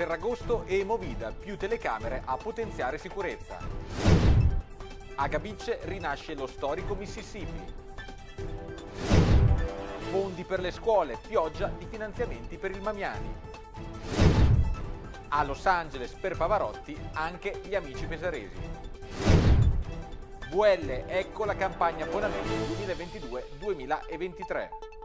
Ferragosto e Movida, più telecamere a potenziare sicurezza. A Gabice rinasce lo storico Mississippi. Fondi per le scuole, pioggia di finanziamenti per il Mamiani. A Los Angeles per Pavarotti anche gli amici pesaresi. VL, ecco la campagna abbonamenti 2022-2023.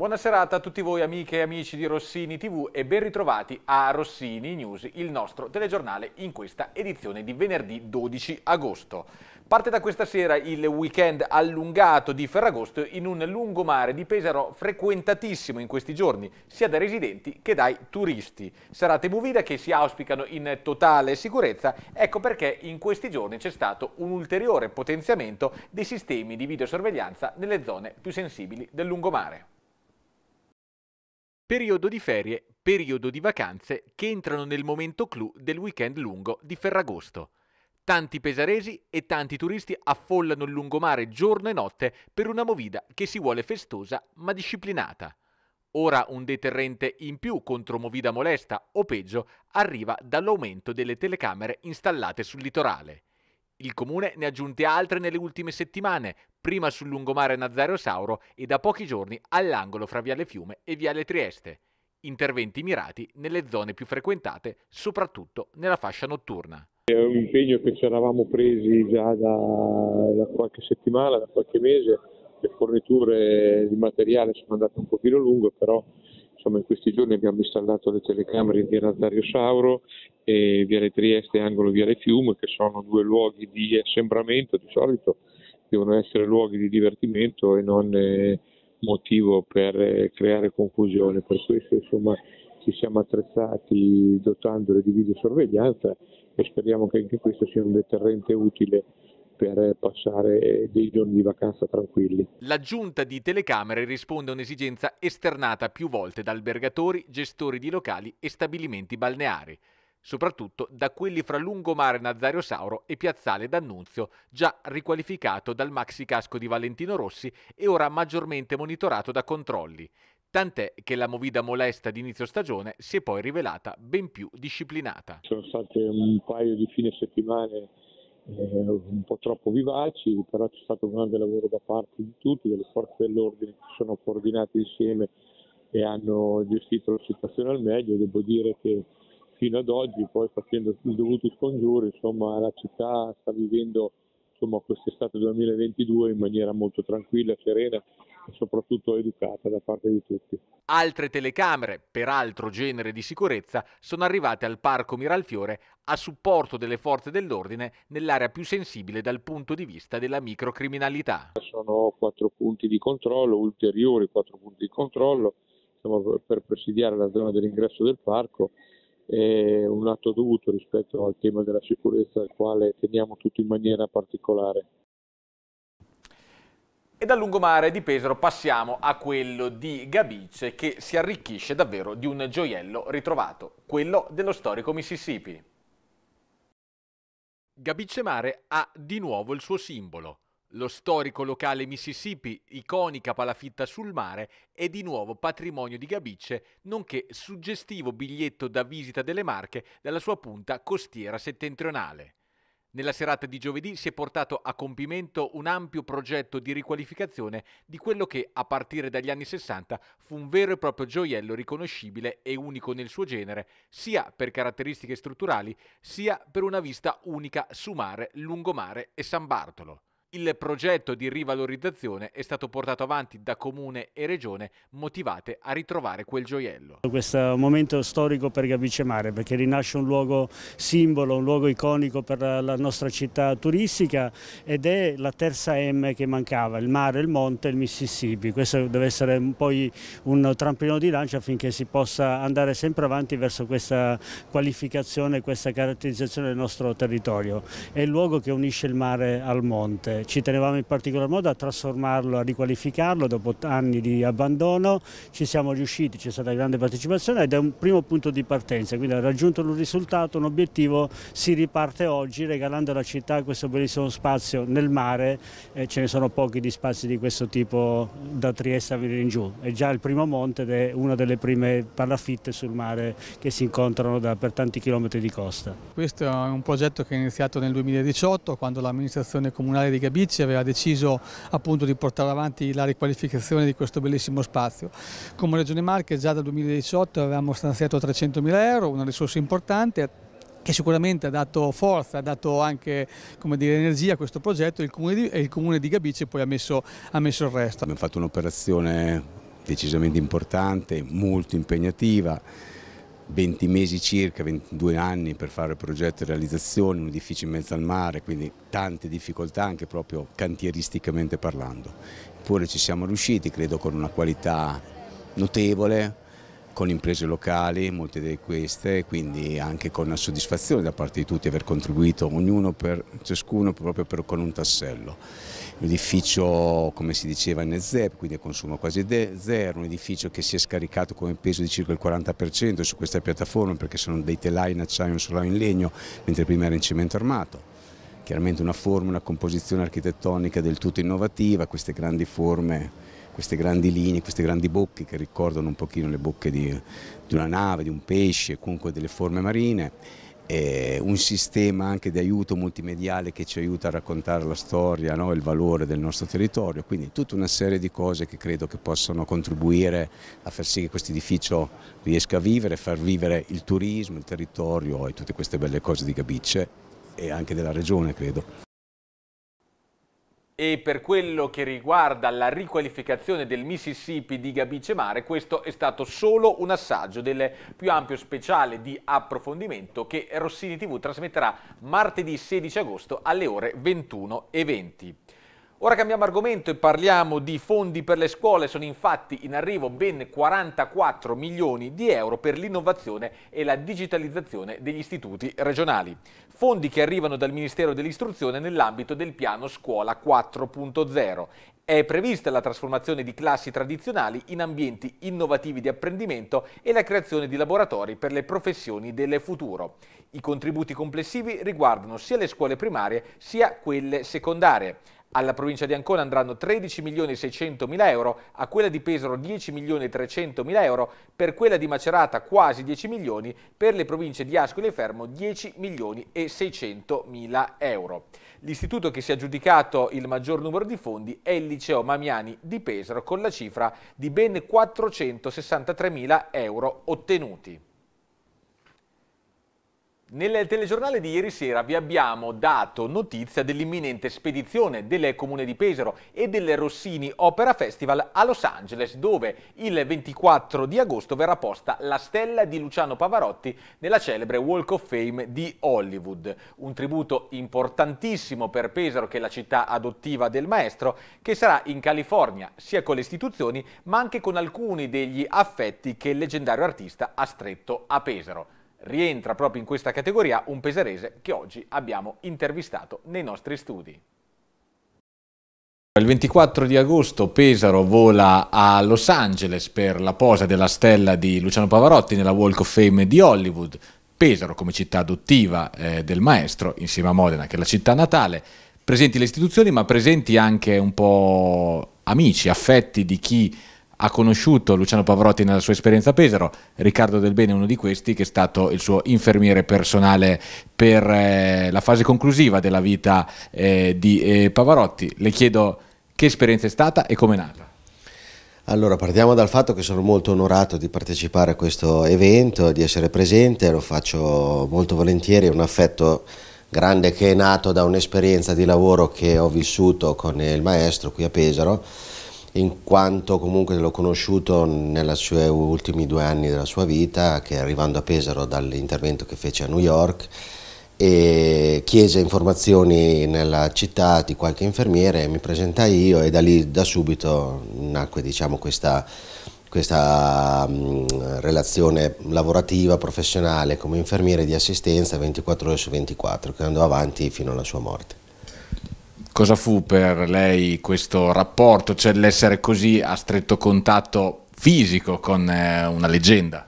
Buona serata a tutti voi amiche e amici di Rossini TV e ben ritrovati a Rossini News, il nostro telegiornale in questa edizione di venerdì 12 agosto. Parte da questa sera il weekend allungato di Ferragosto in un lungomare di Pesaro frequentatissimo in questi giorni, sia dai residenti che dai turisti. Serate movida che si auspicano in totale sicurezza, ecco perché in questi giorni c'è stato un ulteriore potenziamento dei sistemi di videosorveglianza nelle zone più sensibili del lungomare periodo di ferie, periodo di vacanze che entrano nel momento clou del weekend lungo di Ferragosto. Tanti pesaresi e tanti turisti affollano il lungomare giorno e notte per una movida che si vuole festosa ma disciplinata. Ora un deterrente in più contro movida molesta o peggio arriva dall'aumento delle telecamere installate sul litorale. Il comune ne ha aggiunte altre nelle ultime settimane, prima sul lungomare Nazario Sauro e da pochi giorni all'angolo fra Viale Fiume e Viale Trieste. Interventi mirati nelle zone più frequentate, soprattutto nella fascia notturna. È un impegno che ci eravamo presi già da, da qualche settimana, da qualche mese. Le forniture di materiale sono andate un pochino lungo, però insomma, in questi giorni abbiamo installato le telecamere in via Nazario Sauro e Viale Trieste e Angolo Viale Fiume, che sono due luoghi di assembramento di solito, devono essere luoghi di divertimento e non eh, motivo per eh, creare confusione. Per questo insomma, ci siamo attrezzati dotandole di videosorveglianza e speriamo che anche questo sia un deterrente utile per passare dei giorni di vacanza tranquilli. L'aggiunta di telecamere risponde a un'esigenza esternata più volte da albergatori, gestori di locali e stabilimenti balneari soprattutto da quelli fra lungomare Nazario Sauro e piazzale D'Annunzio, già riqualificato dal maxi casco di Valentino Rossi e ora maggiormente monitorato da controlli. Tant'è che la movida molesta di inizio stagione si è poi rivelata ben più disciplinata. Sono state un paio di fine settimane eh, un po' troppo vivaci, però c'è stato un grande lavoro da parte di tutti, delle forze dell'ordine che si sono coordinate insieme e hanno gestito la situazione al meglio. Devo dire che fino ad oggi, poi facendo i dovuti scongiuri, insomma, la città sta vivendo quest'estate 2022 in maniera molto tranquilla, serena soprattutto educata da parte di tutti. Altre telecamere, per altro genere di sicurezza, sono arrivate al Parco Miralfiore a supporto delle forze dell'ordine nell'area più sensibile dal punto di vista della microcriminalità. Sono quattro punti di controllo, ulteriori quattro punti di controllo, Siamo per presidiare la zona dell'ingresso del parco è un atto dovuto rispetto al tema della sicurezza al quale teniamo tutti in maniera particolare. E dal lungomare di Pesaro passiamo a quello di Gabice che si arricchisce davvero di un gioiello ritrovato, quello dello storico Mississippi. Gabice Mare ha di nuovo il suo simbolo. Lo storico locale Mississippi, iconica palafitta sul mare, è di nuovo patrimonio di Gabice, nonché suggestivo biglietto da visita delle Marche dalla sua punta costiera settentrionale. Nella serata di giovedì si è portato a compimento un ampio progetto di riqualificazione di quello che, a partire dagli anni 60, fu un vero e proprio gioiello riconoscibile e unico nel suo genere, sia per caratteristiche strutturali, sia per una vista unica su mare, lungomare e San Bartolo. Il progetto di rivalorizzazione è stato portato avanti da Comune e Regione motivate a ritrovare quel gioiello. Questo è un momento storico per Gavice Mare perché rinasce un luogo simbolo, un luogo iconico per la nostra città turistica ed è la terza M che mancava, il mare, il monte e il Mississippi. Questo deve essere poi un trampolino di lancio affinché si possa andare sempre avanti verso questa qualificazione, questa caratterizzazione del nostro territorio. È il luogo che unisce il mare al monte ci tenevamo in particolar modo a trasformarlo, a riqualificarlo dopo anni di abbandono, ci siamo riusciti, c'è stata grande partecipazione ed è un primo punto di partenza, quindi ha raggiunto un risultato, un obiettivo, si riparte oggi regalando alla città questo bellissimo spazio nel mare, eh, ce ne sono pochi di spazi di questo tipo da Trieste a venire in giù, è già il primo monte ed è una delle prime palafitte sul mare che si incontrano da, per tanti chilometri di costa. Questo è un progetto che è iniziato nel 2018 quando l'amministrazione comunale di Gabriele Bici aveva deciso appunto di portare avanti la riqualificazione di questo bellissimo spazio. Come Regione Marche già dal 2018 avevamo stanziato 300.000 euro, una risorsa importante che sicuramente ha dato forza, ha dato anche dire, energia a questo progetto e il comune di Gabice poi ha messo, ha messo il resto. Abbiamo fatto un'operazione decisamente importante, molto impegnativa, 20 mesi circa, 22 anni per fare progetto e realizzazione, un edificio in mezzo al mare, quindi tante difficoltà anche proprio cantieristicamente parlando. Eppure ci siamo riusciti, credo con una qualità notevole, con imprese locali, molte di queste, quindi anche con una soddisfazione da parte di tutti aver contribuito, ognuno per ciascuno proprio per, con un tassello un edificio come si diceva in ZEP, quindi a consumo quasi zero, un edificio che si è scaricato come peso di circa il 40% su questa piattaforma perché sono dei telai in acciaio e un solaio in legno, mentre prima era in cemento armato. Chiaramente una forma, una composizione architettonica del tutto innovativa, queste grandi forme queste grandi linee, queste grandi bocche che ricordano un pochino le bocche di, di una nave, di un pesce, comunque delle forme marine eh, un sistema anche di aiuto multimediale che ci aiuta a raccontare la storia, no? il valore del nostro territorio, quindi tutta una serie di cose che credo che possano contribuire a far sì che questo edificio riesca a vivere, far vivere il turismo, il territorio e tutte queste belle cose di Gabicce e anche della regione credo e per quello che riguarda la riqualificazione del Mississippi di Gabice Mare, questo è stato solo un assaggio del più ampio speciale di approfondimento che Rossini TV trasmetterà martedì 16 agosto alle ore 21.20. Ora cambiamo argomento e parliamo di fondi per le scuole. Sono infatti in arrivo ben 44 milioni di euro per l'innovazione e la digitalizzazione degli istituti regionali. Fondi che arrivano dal Ministero dell'Istruzione nell'ambito del piano Scuola 4.0. È prevista la trasformazione di classi tradizionali in ambienti innovativi di apprendimento e la creazione di laboratori per le professioni del futuro. I contributi complessivi riguardano sia le scuole primarie sia quelle secondarie. Alla provincia di Ancona andranno 13.600.000 euro, a quella di Pesaro 10.300.000 euro, per quella di Macerata quasi 10 milioni, per le province di Ascoli e Fermo 10.600.000 euro. L'istituto che si è aggiudicato il maggior numero di fondi è il liceo Mamiani di Pesaro con la cifra di ben 463.000 euro ottenuti. Nel telegiornale di ieri sera vi abbiamo dato notizia dell'imminente spedizione del Comune di Pesaro e del Rossini Opera Festival a Los Angeles, dove il 24 di agosto verrà posta la stella di Luciano Pavarotti nella celebre Walk of Fame di Hollywood. Un tributo importantissimo per Pesaro, che è la città adottiva del maestro, che sarà in California sia con le istituzioni ma anche con alcuni degli affetti che il leggendario artista ha stretto a Pesaro rientra proprio in questa categoria un pesarese che oggi abbiamo intervistato nei nostri studi. Il 24 di agosto Pesaro vola a Los Angeles per la posa della stella di Luciano Pavarotti nella Walk of Fame di Hollywood. Pesaro come città adottiva eh, del maestro, insieme a Modena che è la città natale, presenti le istituzioni ma presenti anche un po' amici, affetti di chi ha conosciuto Luciano Pavarotti nella sua esperienza a Pesaro, Riccardo Del Bene è uno di questi che è stato il suo infermiere personale per eh, la fase conclusiva della vita eh, di eh, Pavarotti. Le chiedo che esperienza è stata e come è nata? Allora, partiamo dal fatto che sono molto onorato di partecipare a questo evento, di essere presente, lo faccio molto volentieri, è un affetto grande che è nato da un'esperienza di lavoro che ho vissuto con il maestro qui a Pesaro in quanto comunque l'ho conosciuto nei suoi ultimi due anni della sua vita, che arrivando a Pesaro dall'intervento che fece a New York, e chiese informazioni nella città di qualche infermiere, mi presentai io e da lì da subito nacque diciamo, questa, questa mh, mm, relazione lavorativa, professionale come infermiere di assistenza 24 ore su 24 che andò avanti fino alla sua morte cosa fu per lei questo rapporto, cioè l'essere così a stretto contatto fisico con eh, una leggenda?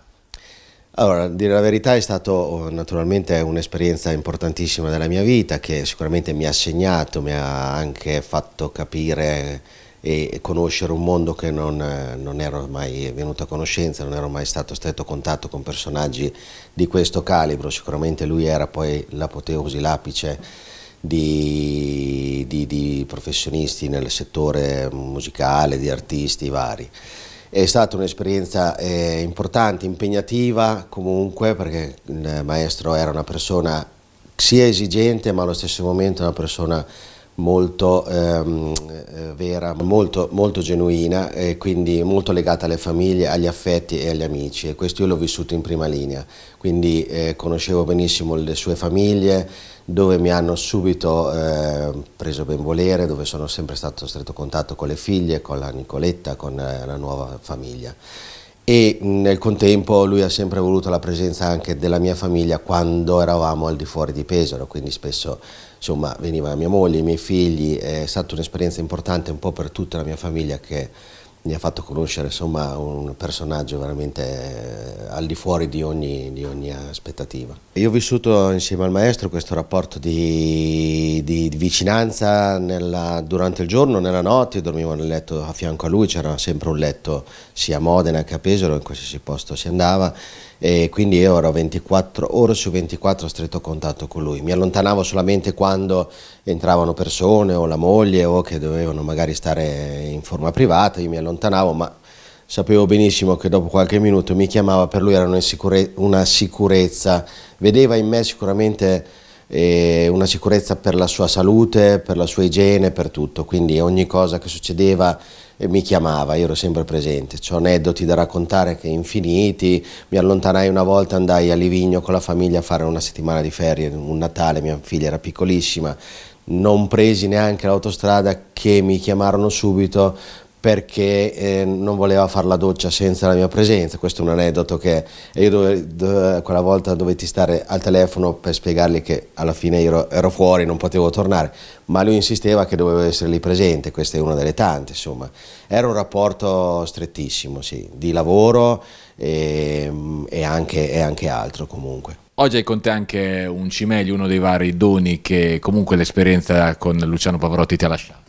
Allora, dire la verità è stata oh, naturalmente un'esperienza importantissima della mia vita che sicuramente mi ha segnato, mi ha anche fatto capire e conoscere un mondo che non, non, ero mai venuto a conoscenza, non ero mai stato a stretto contatto con personaggi di questo calibro, sicuramente lui era poi l'apoteosi, l'apice di, di, di professionisti nel settore musicale, di artisti vari. È stata un'esperienza eh, importante, impegnativa comunque perché il maestro era una persona sia esigente ma allo stesso momento una persona molto ehm, eh, vera, molto, molto genuina e quindi molto legata alle famiglie, agli affetti e agli amici e questo io l'ho vissuto in prima linea, quindi eh, conoscevo benissimo le sue famiglie dove mi hanno subito eh, preso ben volere, dove sono sempre stato a stretto contatto con le figlie, con la Nicoletta, con eh, la nuova famiglia e nel contempo lui ha sempre voluto la presenza anche della mia famiglia quando eravamo al di fuori di Pesaro, quindi spesso insomma, veniva mia moglie, i miei figli, è stata un'esperienza importante un po' per tutta la mia famiglia che mi ha fatto conoscere insomma, un personaggio veramente eh, al di fuori di ogni, di ogni, aspettativa. Io ho vissuto insieme al maestro questo rapporto di, di, di vicinanza nella, durante il giorno, nella notte, io dormivo nel letto a fianco a lui, c'era sempre un letto sia a Modena che a Pesaro, in qualsiasi posto si andava e quindi io ero 24 ore su 24 a stretto contatto con lui. Mi allontanavo solamente quando entravano persone o la moglie o che dovevano magari stare in forma privata, io mi allontanavo, ma sapevo benissimo che dopo qualche minuto mi chiamava, per lui era una, sicure una sicurezza, vedeva in me sicuramente e una sicurezza per la sua salute, per la sua igiene, per tutto, quindi ogni cosa che succedeva eh, mi chiamava, io ero sempre presente, ho aneddoti da raccontare che infiniti, mi allontanai una volta, andai a Livigno con la famiglia a fare una settimana di ferie, un Natale, mia figlia era piccolissima, non presi neanche l'autostrada che mi chiamarono subito perché eh, non voleva fare la doccia senza la mia presenza, questo è un aneddoto che io dove, dove, quella volta dovetti stare al telefono per spiegargli che alla fine ero, ero, fuori, non potevo tornare, ma lui insisteva che dovevo essere lì presente, questa è una delle tante, insomma. Era un rapporto strettissimo, sì, di lavoro e, e, anche, e anche altro comunque. Oggi hai con te anche un cimelio, uno dei vari doni che comunque l'esperienza con Luciano Pavarotti ti ha lasciato.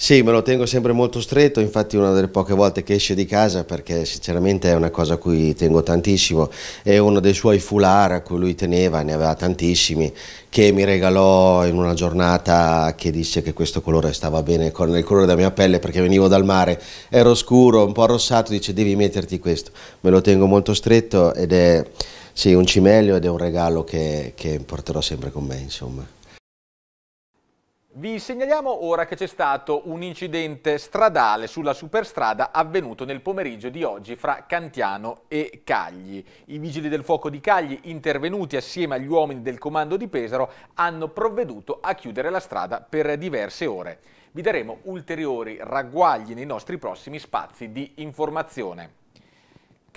Sì, me lo tengo sempre molto stretto, infatti una delle poche volte che esce di casa perché sinceramente è una cosa a cui tengo tantissimo, è uno dei suoi foulard a cui lui teneva, ne aveva tantissimi, che mi regalò in una giornata che disse che questo colore stava bene con il colore della mia pelle perché venivo dal mare, ero scuro, un po' arrossato, dice devi metterti questo, me lo tengo molto stretto ed è sì, un cimelio ed è un regalo che, che porterò sempre con me insomma. Vi segnaliamo ora che c'è stato un incidente stradale sulla superstrada avvenuto nel pomeriggio di oggi fra Cantiano e Cagli. I vigili del fuoco di Cagli, intervenuti assieme agli uomini del comando di Pesaro, hanno provveduto a chiudere la strada per diverse ore. Vi daremo ulteriori ragguagli nei nostri prossimi spazi di informazione.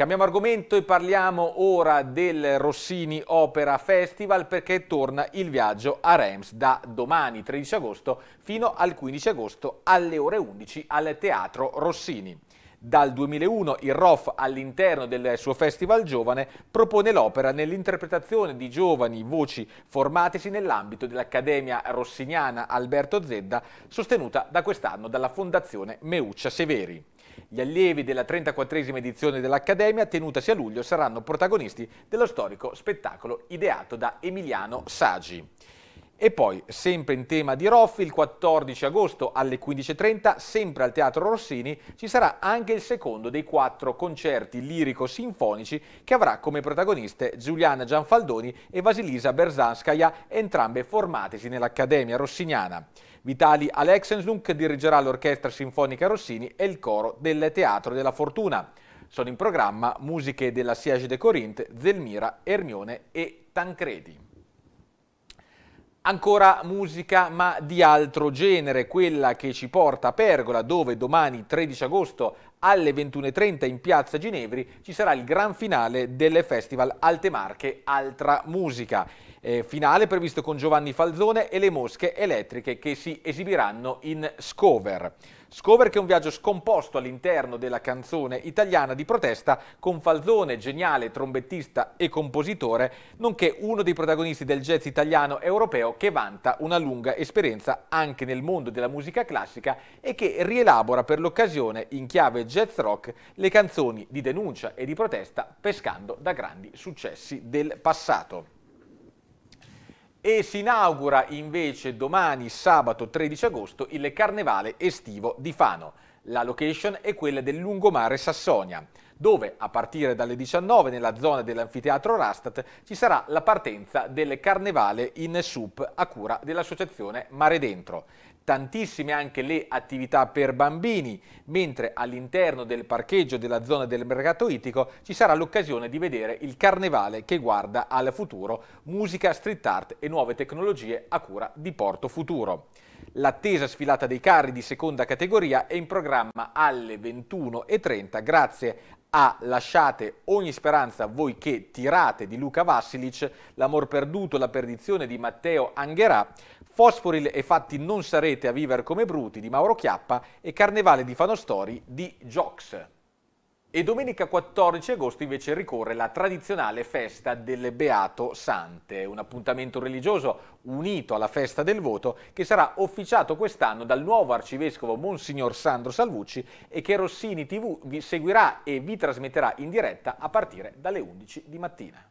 Cambiamo argomento e parliamo ora del Rossini Opera Festival perché torna il viaggio a Reims da domani 13 agosto fino al 15 agosto alle ore 11 al Teatro Rossini. Dal 2001 il ROF all'interno del suo Festival Giovane propone l'opera nell'interpretazione di giovani voci formatesi nell'ambito dell'Accademia Rossiniana Alberto Zedda sostenuta da quest'anno dalla Fondazione Meuccia Severi. Gli allievi della 34esima edizione dell'Accademia, tenutasi a luglio, saranno protagonisti dello storico spettacolo ideato da Emiliano Sagi. E poi, sempre in tema di Roffi, il 14 agosto alle 15.30, sempre al Teatro Rossini, ci sarà anche il secondo dei quattro concerti lirico-sinfonici che avrà come protagoniste Giuliana Gianfaldoni e Vasilisa Berzanskaya, entrambe formatesi nell'Accademia Rossiniana. Vitali Alexenslunk dirigerà l'Orchestra Sinfonica Rossini e il coro del Teatro della Fortuna. Sono in programma musiche della Siege de Corinthe, Zelmira, Ermione e Tancredi. Ancora musica ma di altro genere, quella che ci porta a Pergola dove domani 13 agosto alle 21.30 in piazza Ginevri ci sarà il gran finale del festival Alte Marche Altra Musica. Eh, finale previsto con Giovanni Falzone e le mosche elettriche che si esibiranno in Scover. Scover che è un viaggio scomposto all'interno della canzone italiana di protesta con Falzone, geniale trombettista e compositore, nonché uno dei protagonisti del jazz italiano europeo che vanta una lunga esperienza anche nel mondo della musica classica e che rielabora per l'occasione in chiave jazz rock le canzoni di denuncia e di protesta pescando da grandi successi del passato e si inaugura invece domani sabato 13 agosto il Carnevale estivo di Fano. La location è quella del lungomare Sassonia, dove a partire dalle 19 nella zona dell'anfiteatro Rastat ci sarà la partenza del Carnevale in Sup a cura dell'associazione Mare Dentro tantissime anche le attività per bambini, mentre all'interno del parcheggio della zona del mercato ittico ci sarà l'occasione di vedere il carnevale che guarda al futuro, musica, street art e nuove tecnologie a cura di Porto Futuro. L'attesa sfilata dei carri di seconda categoria è in programma alle 21.30 grazie a. Lasciate ogni speranza voi che tirate di Luca Vassilic, l'amor perduto, la perdizione di Matteo Angherà, Fosforil e fatti non sarete a vivere come bruti di Mauro Chiappa e Carnevale di Fanostori di Jox. E domenica 14 agosto invece ricorre la tradizionale festa del Beato Sante, un appuntamento religioso unito alla festa del voto che sarà officiato quest'anno dal nuovo arcivescovo Monsignor Sandro Salvucci e che Rossini TV vi seguirà e vi trasmetterà in diretta a partire dalle 11 di mattina.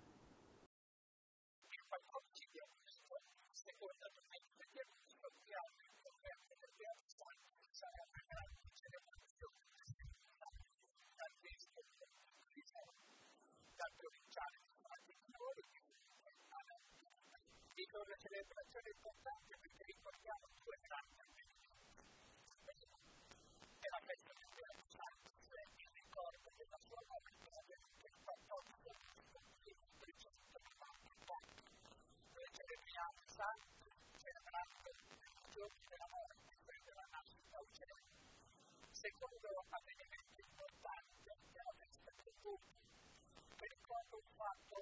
celebrazione importante perché ricordiamo due sacri di Gesù. E la festa di Gesù è un sacro, cioè il ricordo della sua vita, che è stato oggi sacrificato in tutti i giorni Noi celebriamo i santi, celebrando i giorni della morte, della nascita al cielo. Secondo avvenimento importante è la festa di Gesù, che ricorda un fatto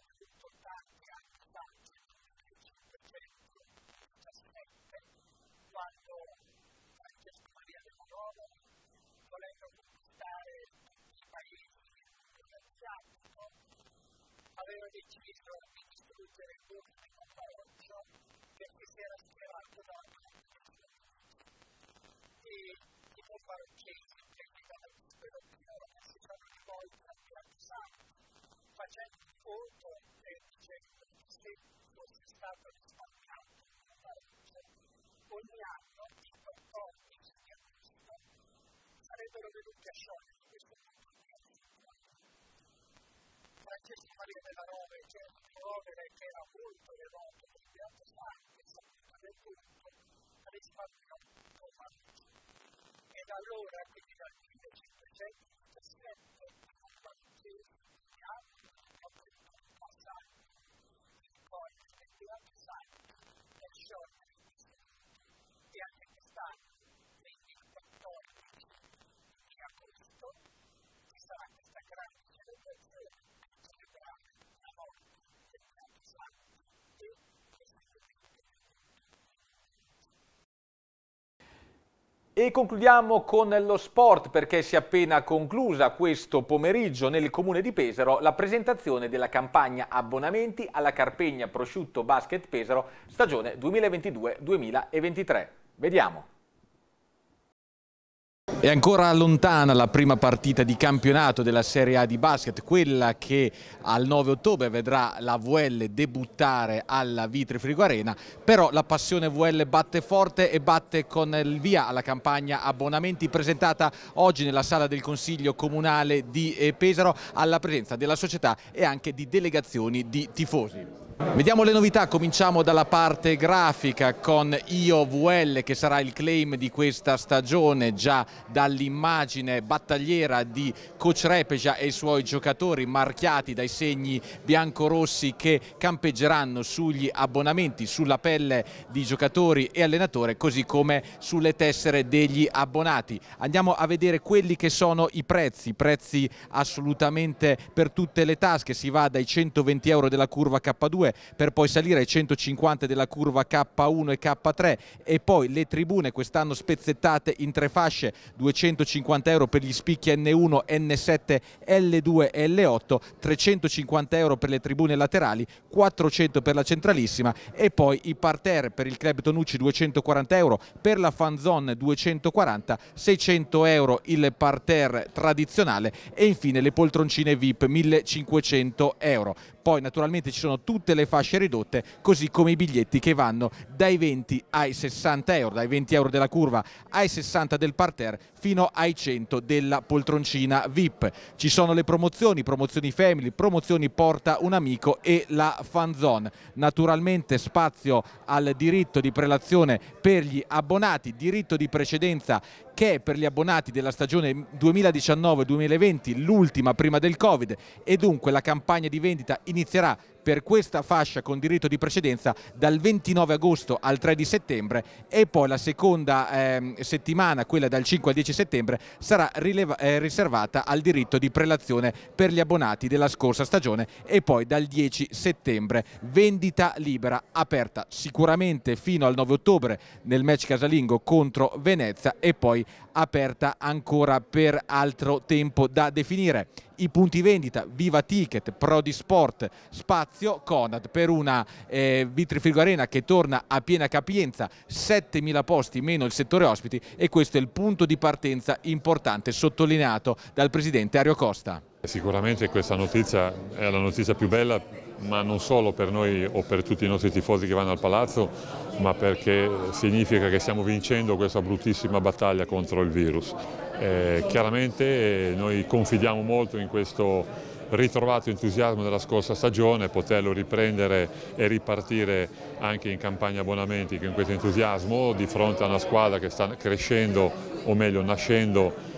quando Francesco Maria del Moro, volendo conquistare tutti i paesi dell'Asiatico, aveva deciso di distruggere il mondo con Parocchio perché si era schierato da una E i parocchesi che guidavano la disperazione si sono rivolti al Piazza Santo facendo un conto e dicendo che se fosse stato ogni anno i contorni che hanno visto sarebbero venuti a sciogliere questo di Francesco Maria della Roma, che era un povero che era molto elevato, con il Beato Santo, saputo del culto, risparmiò un po' E da allora, quindi dal 1517, il Vangelo di Anno ha preso di passaggio, il codice del Beato Santo, e scioglie detto ci sarà questa grande celebrazione a celebrare la morte del Santo Santo e E concludiamo con lo sport perché si è appena conclusa questo pomeriggio nel comune di Pesaro la presentazione della campagna abbonamenti alla Carpegna Prosciutto Basket Pesaro stagione 2022-2023. Vediamo. È ancora lontana la prima partita di campionato della Serie A di basket, quella che al 9 ottobre vedrà la VL debuttare alla Vitri Frigo Arena, però la passione VL batte forte e batte con il via alla campagna abbonamenti presentata oggi nella sala del Consiglio Comunale di eh, Pesaro alla presenza della società e anche di delegazioni di tifosi. Vediamo le novità, cominciamo dalla parte grafica con IOVL che sarà il claim di questa stagione già dall'immagine battagliera di Coach Repeja e i suoi giocatori marchiati dai segni biancorossi che campeggeranno sugli abbonamenti, sulla pelle di giocatori e allenatore così come sulle tessere degli abbonati. Andiamo a vedere quelli che sono i prezzi, prezzi assolutamente per tutte le tasche, si va dai 120 euro della curva K2 2 per poi salire ai 150 della curva K1 e K3 e poi le tribune quest'anno spezzettate in tre fasce 250 euro per gli spicchi N1, N7, L2 e L8 350 euro per le tribune laterali 400 per la centralissima e poi i parterre per il club Tonucci 240 euro per la fanzone 240 600 euro il parterre tradizionale e infine le poltroncine VIP 1500 euro poi naturalmente ci sono tutte le fasce ridotte così come i biglietti che vanno dai 20 ai 60 euro, dai 20 euro della curva ai 60 del parterre fino ai 100 della poltroncina VIP. Ci sono le promozioni, promozioni family, promozioni porta un amico e la fan zone. Naturalmente spazio al diritto di prelazione per gli abbonati, diritto di precedenza che è per gli abbonati della stagione 2019-2020, l'ultima prima del Covid e dunque la campagna di vendita iniziale inizierà per questa fascia con diritto di precedenza dal 29 agosto al 3 di settembre e poi la seconda eh, settimana, quella dal 5 al 10 settembre, sarà eh, riservata al diritto di prelazione per gli abbonati della scorsa stagione e poi dal 10 settembre vendita libera aperta sicuramente fino al 9 ottobre nel match casalingo contro Venezia e poi aperta ancora per altro tempo da definire. I punti vendita, Viva Ticket, Prodi Sport, Spazio Fabrizio Conad per una eh, Vitrifrigo che torna a piena capienza, 7.000 posti meno il settore ospiti e questo è il punto di partenza importante sottolineato dal presidente Ario Costa. Sicuramente questa notizia è la notizia più bella, ma non solo per noi o per tutti i nostri tifosi che vanno al palazzo, ma perché significa che stiamo vincendo questa bruttissima battaglia contro il virus. Eh, chiaramente noi confidiamo molto in questo ritrovato entusiasmo della scorsa stagione, poterlo riprendere e ripartire anche in campagna abbonamenti con questo entusiasmo di fronte a una squadra che sta crescendo o meglio nascendo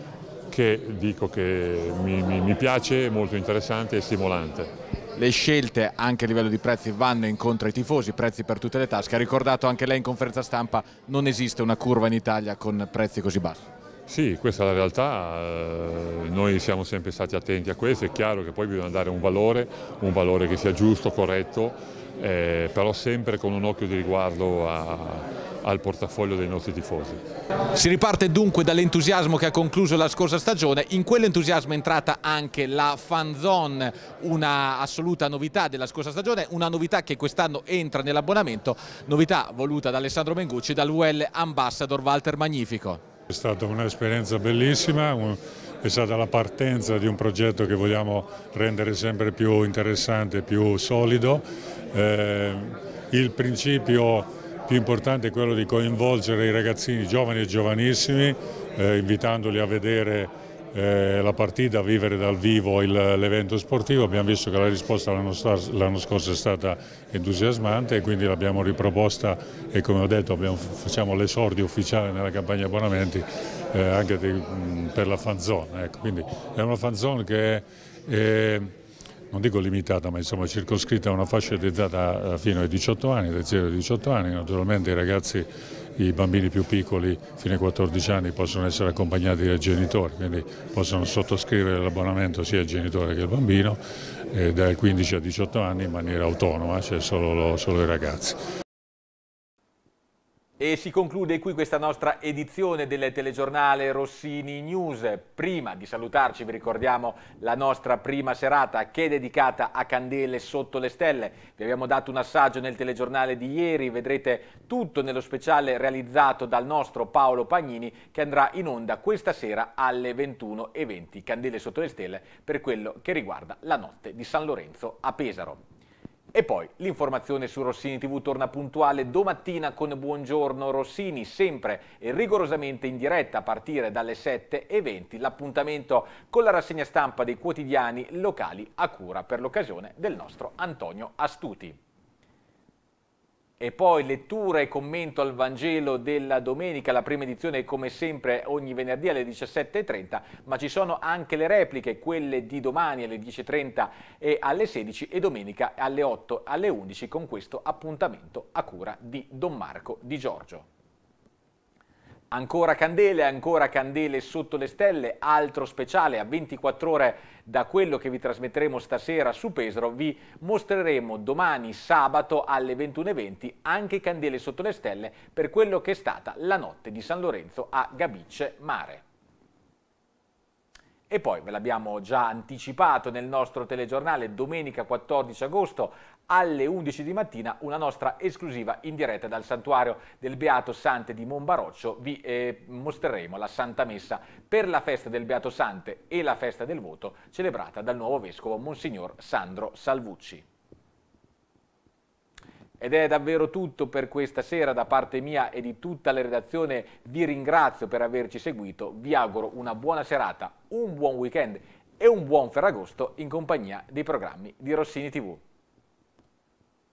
che dico che mi, mi, mi piace, molto interessante e stimolante. Le scelte anche a livello di prezzi vanno incontro ai tifosi, prezzi per tutte le tasche. Ha ricordato anche lei in conferenza stampa non esiste una curva in Italia con prezzi così bassi. Sì, questa è la realtà, eh, noi siamo sempre stati attenti a questo, è chiaro che poi bisogna dare un valore, un valore che sia giusto, corretto, eh, però sempre con un occhio di riguardo a, al portafoglio dei nostri tifosi. Si riparte dunque dall'entusiasmo che ha concluso la scorsa stagione, in quell'entusiasmo è entrata anche la fan zone, una assoluta novità della scorsa stagione, una novità che quest'anno entra nell'abbonamento, novità voluta da Alessandro Mengucci e dall'UL Ambassador Walter Magnifico. È stata un'esperienza bellissima, è stata la partenza di un progetto che vogliamo rendere sempre più interessante, più solido. Eh, il principio più importante è quello di coinvolgere i ragazzini giovani e giovanissimi, eh, invitandoli a vedere eh, la partita, a vivere dal vivo l'evento sportivo, abbiamo visto che la risposta l'anno, scorso è stata entusiasmante e quindi l'abbiamo riproposta e come ho detto abbiamo, facciamo l'esordio ufficiale nella campagna abbonamenti eh, anche di, mh, per la fanzone, ecco, quindi è una fanzone che è, è non dico limitata, ma insomma circoscritta a una fascia di età fino ai 18 anni, dai 0 ai 18 anni, naturalmente i ragazzi i bambini più piccoli fino ai 14 anni possono essere accompagnati dai genitori, quindi possono sottoscrivere l'abbonamento sia il genitore che il bambino eh, dai 15 a 18 anni in maniera autonoma, cioè solo, solo i ragazzi. E si conclude qui questa nostra edizione del telegiornale Rossini News. Prima di salutarci vi ricordiamo la nostra prima serata che è dedicata a Candele sotto le stelle. Vi abbiamo dato un assaggio nel telegiornale di ieri, vedrete tutto nello speciale realizzato dal nostro Paolo Pagnini che andrà in onda questa sera alle 21.20 Candele sotto le stelle per quello che riguarda la notte di San Lorenzo a Pesaro. E poi l'informazione su Rossini TV torna puntuale domattina con Buongiorno Rossini, sempre e rigorosamente in diretta a partire dalle 7.20. L'appuntamento con la rassegna stampa dei quotidiani locali a cura per l'occasione del nostro Antonio Astuti. E poi lettura e commento al Vangelo della domenica, la prima edizione come sempre ogni venerdì alle 17.30, ma ci sono anche le repliche, quelle di domani alle 10.30 e alle 16 e domenica alle 8, alle 11 con questo appuntamento a cura di Don Marco Di Giorgio. Ancora candele, ancora candele sotto le stelle, altro speciale a 24 ore da quello che vi trasmetteremo stasera su Pesaro, vi mostreremo domani sabato alle 21.20 anche candele sotto le stelle per quello che è stata la notte di San Lorenzo a Gabice Mare. E poi ve l'abbiamo già anticipato nel nostro telegiornale domenica 14 agosto alle 11 di mattina una nostra esclusiva in diretta dal santuario del Beato Sante di Monbaroccio. Vi eh, mostreremo la Santa Messa per la festa del Beato Sante e la festa del voto celebrata dal nuovo vescovo Monsignor Sandro Salvucci. Ed è davvero tutto per questa sera da parte mia e di tutta la redazione. Vi ringrazio per averci seguito, vi auguro una buona serata, un buon weekend e un buon Ferragosto in compagnia dei programmi di Rossini TV.